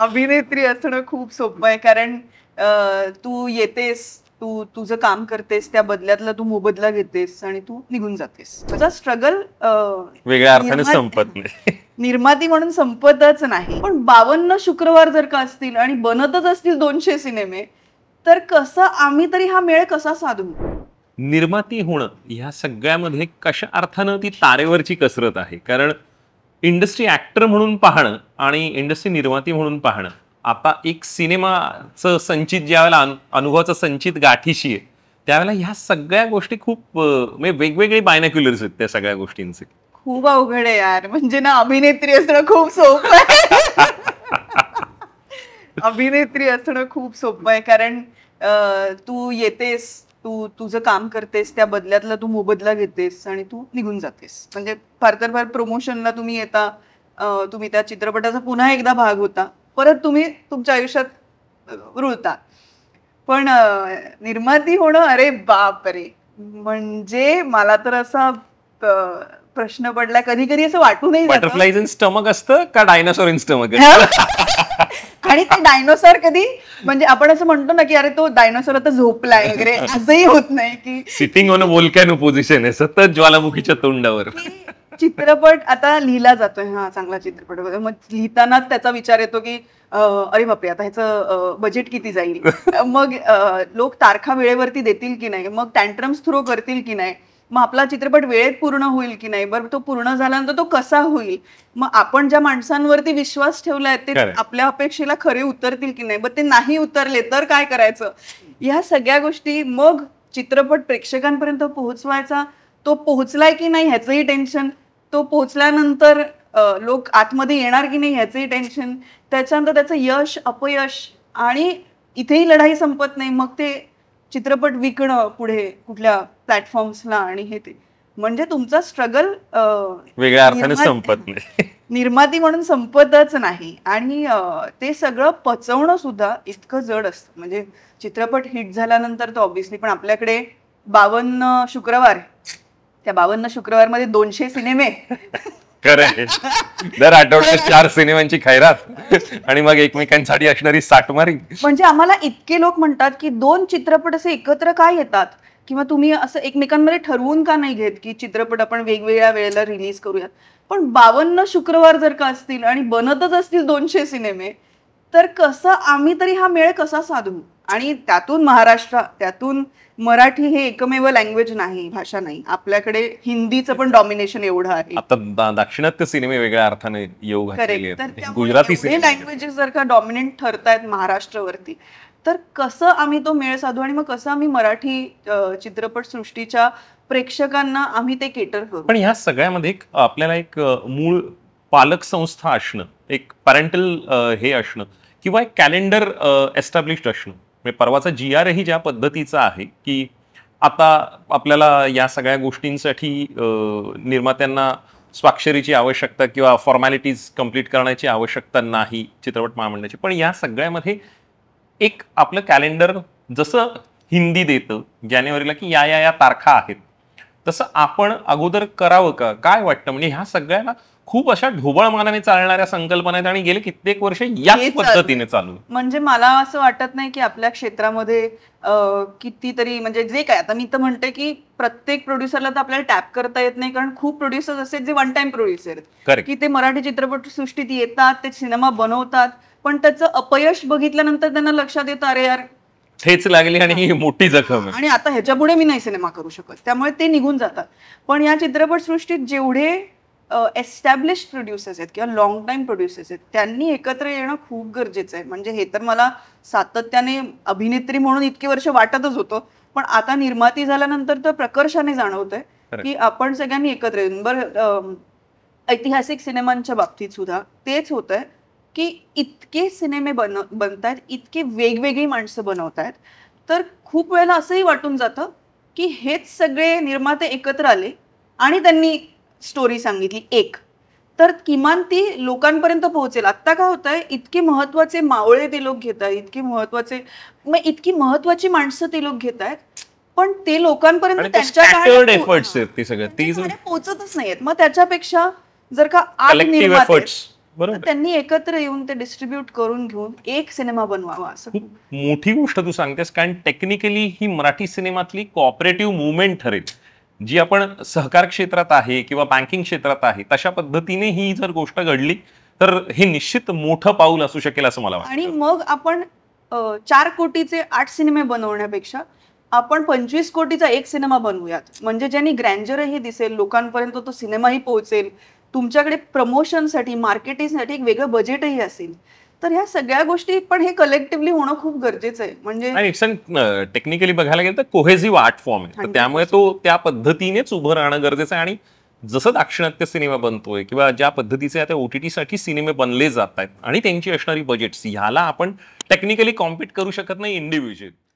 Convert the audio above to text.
अभिनेत्री असणं खूप सोपं आहे कारण तू येतेस तू तुझं काम करतेस त्या बदल्यातला तू मोबदला घेतेस आणि तू निघून जातेस तुझा स्ट्रगल वेगळ्या अर्थाने संपत नाही निर्माती म्हणून संपतच नाही पण बावन्न शुक्रवार जर का असतील आणि बनतच असतील दोनशे सिनेमे तर कसं आम्ही तरी हा मेळ कसा साधू निर्माती होणं ह्या सगळ्यामध्ये कशा अर्थानं ती तारेवरची कसरत आहे कारण इंडस्ट्री ऍक्टर म्हणून पाहणं आणि इंडस्ट्री निर्माती म्हणून पाहणं आता एक सिनेमाचं संचित ज्यावेळेला अनुभवाचं संचित गाठीशी आहे त्यावेळेला ह्या सगळ्या गोष्टी खूप म्हणजे वेगवेगळी बायनॅक्युलर्स आहेत त्या सगळ्या गोष्टींचे खूप अवघड आहे यार म्हणजे ना अभिनेत्री असणं खूप सोपं आहे अभिनेत्री असणं खूप सोपं आहे कारण तू येतेस तू तुझं काम करतेस त्या बदल्यातला तू मोबदला घेतेस आणि तू निघून जातेस म्हणजे फार तर फार प्रमोशनला तुम्ही येता तुम्ही त्या चित्रपटाचा पुन्हा एकदा भाग होता परत तुम्ही तुमच्या आयुष्यात रुळता पण निर्माती होणं अरे बाप रे म्हणजे मला तर असा प्रश्न पडलाय कधी कधी असं वाटूनही बटरफ्लाय इन स्टमक असतं का डायनासोर इन स्टमक आणि ते डायनोसॉर कधी म्हणजे आपण असं म्हणतो ना की अरे तो डायनोसॉर आता झोपलाय वगैरे असंही होत नाही की सिटिंग ऑन अ पोझिशन आहे सतत ज्वालामुखीच्या तोंडावर चित्रपट आता लिहिला जातोय हा चांगला चित्रपट मग लिहिताना त्याचा विचार येतो की अरे बापरे आता ह्याचं बजेट किती जाईल मग लोक तारखा वेळेवरती देतील की नाही मग टँट्रम्स थ्रो करतील की नाही मग आपला चित्रपट वेळेत पूर्ण होईल की नाही बरं तो पूर्ण झाल्यानंतर तो कसा होईल मग आपण ज्या माणसांवरती विश्वास ठेवलाय ते आपल्या अपेक्षेला खरे उतरतील की नाही बरं ते नाही उतरले तर काय करायचं ह्या सगळ्या गोष्टी मग चित्रपट प्रेक्षकांपर्यंत पोहोचवायचा तो पोहोचलाय की नाही ह्याचंही टेन्शन तो पोहोचल्यानंतर लोक आतमध्ये येणार की नाही ह्याचंही टेन्शन त्याच्यानंतर त्याचं यश अपयश आणि इथेही लढाई संपत नाही मग ते चित्रपट विकणं पुढे कुठल्या प्लॅटफॉर्म्सला आणि हे ते म्हणजे तुमचा स्ट्रगल वेगळ्या अर्थाने संपत नाही निर्माती म्हणून संपतच नाही आणि ते सगळं पचवणं सुद्धा इतकं जड असतं म्हणजे चित्रपट हिट झाल्यानंतर तो ऑब्विसली पण आपल्याकडे बावन्न शुक्रवार त्या बावन्न शुक्रवार मध्ये दोनशे सिनेमे खरं दर आठवड्यात चार सिनेमांची खैरात आणि मग एकमेकांसाठी असणारी साठमारी म्हणजे आम्हाला इतके लोक म्हणतात की दोन चित्रपट असे एकत्र काय येतात किंवा तुम्ही असं एकमेकांमध्ये ठरवून का नाही घेत की चित्रपट आपण वेगवेगळ्या वेळेला रिलीज करूयात पण बावन्न शुक्रवार जर का असतील आणि बनतच असतील दोनशे सिनेमे तर कसं आम्ही तरी हा मेळ कसा साधू आणि त्यातून महाराष्ट्र त्यातून मराठी हे एकमेव लँग्वेज नाही भाषा नाही आपल्याकडे हिंदीचं पण डॉमिनेशन एवढं आहे आता दाक्षिणात्य सिनेमे वेगळ्या अर्थाने येऊ गुजराती लँग्वेजेस जर का डॉमिनेंट ठरतायत महाराष्ट्रावरती तर कसं आम्ही तो मेळ साधू आणि मग कसं आम्ही मराठी चित्रपटसृष्टीच्या प्रेक्षकांना आम्ही ते केटर करू पण ह्या सगळ्यामध्ये आपल्याला एक मूळ पालक संस्था असणं एक पॅरेंटल हे असणं किंवा एक कॅलेंडर एस्टॅब्लिश असणं म्हणजे परवाचा जी आर ही ज्या पद्धतीचा आहे की आता आपल्याला या सगळ्या गोष्टींसाठी निर्मात्यांना स्वाक्षरीची आवश्यकता किंवा फॉर्मॅलिटीज कम्प्लीट करण्याची आवश्यकता नाही चित्रपट महामंडळाची पण या सगळ्यामध्ये एक आपलं कॅलेंडर जसं हिंदी देतं जानेवारीला की या या या तारखा आहेत तसं आपण अगोदर करावं का काय वाटतं म्हणजे ह्या सगळ्यांना खूप अशा ढोबळ मानाने चालणाऱ्या संकल्पना आहेत आणि गेले कित्येक वर्ष या पद्धतीने चालू म्हणजे मला असं वाटत नाही की आपल्या क्षेत्रामध्ये कितीतरी म्हणजे जे काय आता मी तर म्हणते की प्रत्येक प्रोड्युसरला तर आपल्याला टॅप करता येत नाही कारण खूप प्रोड्युसर असे जे वन टाइम प्रोड्युसर आहेत की ते मराठी चित्रपट सृष्टीत येतात ते सिनेमा बनवतात पण त्याचं अपयश बघितल्यानंतर त्यांना लक्षात येतं अरे यार हेच लागली आणि ही मोठी जखम आणि आता ह्याच्यापुढे मी नाही सिनेमा करू शकत त्यामुळे ते निघून जातात पण या चित्रपटसृष्टीत जेवढे एस्टॅब्लिश प्रोड्युसर्स आहेत किंवा लॉंग टाईम प्रोड्युसर्स आहेत त्यांनी एकत्र येणं खूप गरजेचं आहे म्हणजे हे तर मला सातत्याने अभिनेत्री म्हणून इतके वर्ष वाटतच होतं पण आता निर्माती झाल्यानंतर तर प्रकर्षाने जाणवतंय की आपण सगळ्यांनी एकत्र येऊन बरं ऐतिहासिक सिनेमांच्या बाबतीत सुद्धा तेच होतंय की इतके सिनेमे बन बनतात इतके वेगवेगळी माणसं बनवतात तर खूप वेळेला असंही वाटून जातं की हेच सगळे निर्माते एकत्र आले आणि त्यांनी स्टोरी सांगितली एक तर किमान ती लोकांपर्यंत पोहोचेल आत्ता काय होतंय इतके महत्वाचे मावळे ते लोक घेत आहेत इतके महत्वाचे मग इतकी महत्वाची माणसं ते लोक घेत आहेत पण ते लोकांपर्यंत त्यांच्या म्हणजे पोहोचतच नाहीत मग त्याच्यापेक्षा जर का आठ निर्माते बरोबर त्यांनी एकत्र येऊन ते डिस्ट्रीब्यूट करून घेऊन एक सिनेमा बनवावा असं मोठी गोष्ट तू सांगतेस कारण टेक्निकली ही मराठी सिनेमातली कॉपरेटिव्ह मुवमेंट ठरेल जी आपण सहकार क्षेत्रात आहे किंवा बँकिंग क्षेत्रात आहे तशा पद्धतीने ही जर गोष्ट घडली तर हे निश्चित मोठं पाऊल असू शकेल असं मला वाटतं आणि मग आपण चार कोटीचे आठ सिनेमे बनवण्यापेक्षा आपण पंचवीस कोटीचा एक सिनेमा बनवूयात म्हणजे ज्यांनी ग्रँजरही दिसेल लोकांपर्यंत तो सिनेमाही पोहोचेल तुमच्याकडे प्रमोशनसाठी मार्केटिंगसाठी एक वेगळं बजेटही असेल तर ह्या सगळ्या गोष्टी पण हे कलेक्टिव्हली होणं खूप गरजेचं आहे म्हणजे टेक्निकली बघायला गेलं तर कोहेझिव्ह आर्ट फॉर्म आहे त्यामुळे तो त्या पद्धतीनेच उभं राहणं गरजेचं आहे आणि जसं दाक्षिणात्य सिनेमा बनतोय किंवा ज्या पद्धतीचे आता ओटीटी साठी सिनेमे बनले जात आहेत आणि त्यांची असणारी बजेट्स ह्याला आपण टेक्निकली कॉम्पीट करू शकत नाही इंडिव्हिज्युअल